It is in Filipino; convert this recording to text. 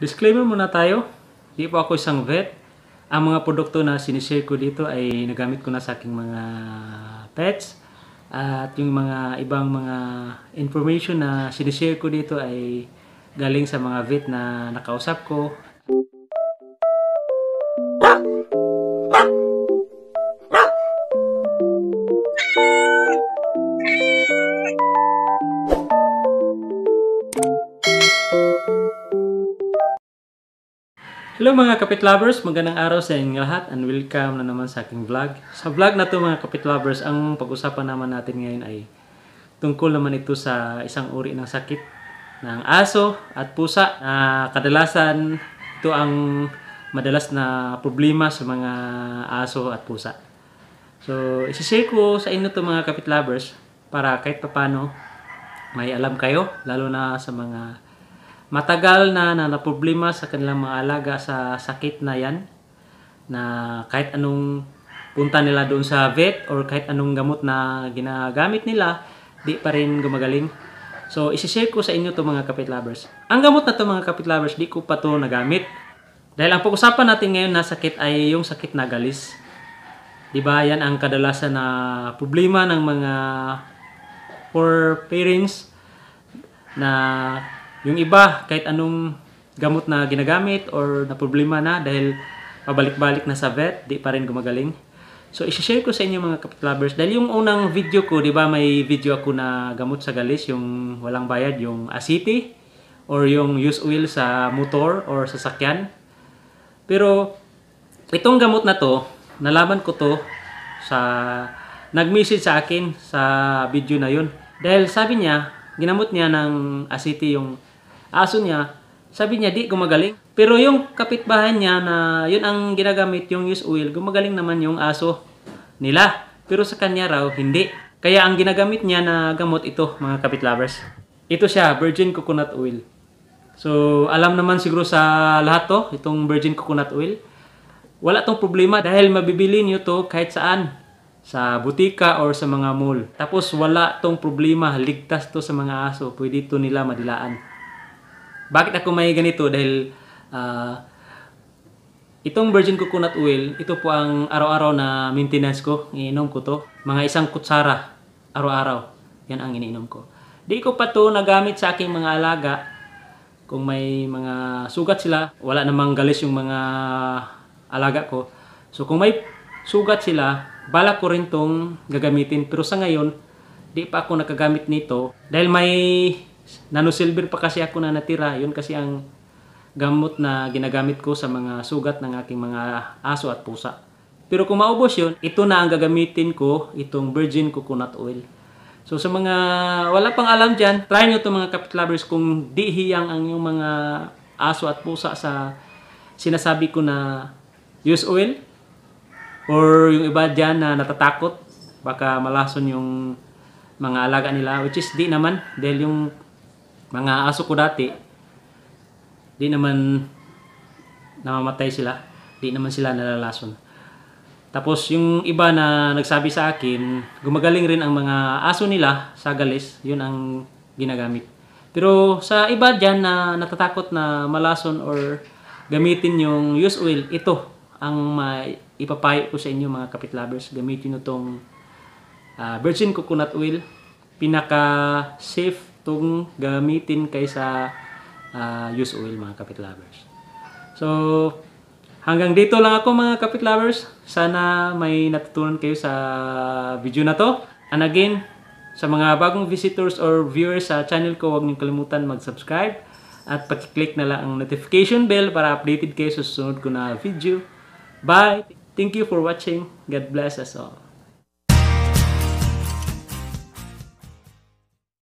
Disclaimer muna tayo. Hindi po ako isang vet. Ang mga produkto na sinishare ko dito ay nagamit ko na sa aking mga pets. At yung mga ibang mga information na sinishare ko dito ay galing sa mga vet na nakausap ko Hello mga kapit lovers, magandang araw sa inyong lahat and welcome na naman sa aking vlog. Sa vlog na to mga kapit lovers, ang pag-usapan naman natin ngayon ay tungkol naman ito sa isang uri ng sakit ng aso at pusa na kadalasan ito ang madalas na problema sa mga aso at pusa. So, isi-share ko sa inyo to mga kapit lovers para kahit papano may alam kayo lalo na sa mga matagal na na, problema sa kanilang mga alaga sa sakit na yan na kahit anong punta nila doon sa vet or kahit anong gamot na ginagamit nila di pa rin gumagaling so isishare ko sa inyo to mga kapit lovers ang gamot na to mga kapit lovers di ko pa to nagamit dahil ang pag-usapan natin ngayon na sakit ay yung sakit na galis di ba yan ang kadalasan na problema ng mga poor parents na yung iba, kahit anong gamot na ginagamit or na problema na dahil pabalik-balik na sa vet, di pa rin gumagaling. So, isi-share ko sa inyo mga kapit-lovers. Dahil yung unang video ko, di ba may video ako na gamot sa galis, yung walang bayad, yung acity or yung use oil sa motor or sa sakyan. Pero, itong gamot na to, nalaman ko to sa, nag-message sa akin sa video na yun. Dahil sabi niya, ginamot niya ng acity yung aso niya, sabi niya, di gumagaling. Pero yung kapitbahay niya na yun ang ginagamit yung used oil, gumagaling naman yung aso nila. Pero sa kanya raw, hindi. Kaya ang ginagamit niya na gamot ito, mga kapit lovers. Ito siya, virgin coconut oil. So, alam naman siguro sa lahat to, itong virgin coconut oil. Wala tong problema dahil mabibili niyo to kahit saan. Sa butika or sa mga mall. Tapos wala tong problema, ligtas to sa mga aso. Pwede to nila madilaan. Bakit ako may ganito? Dahil uh, itong virgin coconut oil, ito po ang araw-araw na maintenance ko. Iniinom ko to. Mga isang kutsara araw-araw. Yan ang iniinom ko. Di ko pa to nagamit sa aking mga alaga. Kung may mga sugat sila, wala namang galis yung mga alaga ko. So kung may sugat sila, balak ko rin tong gagamitin. Pero sa ngayon, di pa ako nakagamit nito. Dahil may Nano silver pa kasi ako na natira. Yun kasi ang gamot na ginagamit ko sa mga sugat ng aking mga aso at pusa. Pero kung maubos yun, ito na ang gagamitin ko, itong virgin coconut oil. So sa mga wala pang alam dyan, try nyo to mga kapit lovers kung di hiyang ang yung mga aso at pusa sa sinasabi ko na use oil or yung iba dyan na natatakot baka malason yung mga alaga nila which is di naman dahil yung mga aso ko dati, di naman namamatay sila. Di naman sila nalalason. Tapos yung iba na nagsabi sa akin, gumagaling rin ang mga aso nila sa galis. Yun ang ginagamit. Pero sa iba dyan na natatakot na malason or gamitin yung use oil, ito ang ipapayo ko sa inyo mga kapit lovers. Gamitin nyo itong uh, ah, virgin coconut oil. Pinaka safe itong gamitin kaysa uh, ah, use oil mga kapit lovers. So, hanggang dito lang ako mga kapit lovers. Sana may natutunan kayo sa video na to. And again, sa mga bagong visitors or viewers sa channel ko, huwag niyong kalimutan mag-subscribe at pag-click na lang ang notification bell para updated kayo sa susunod ko na video. Bye! Thank you for watching. God bless us all.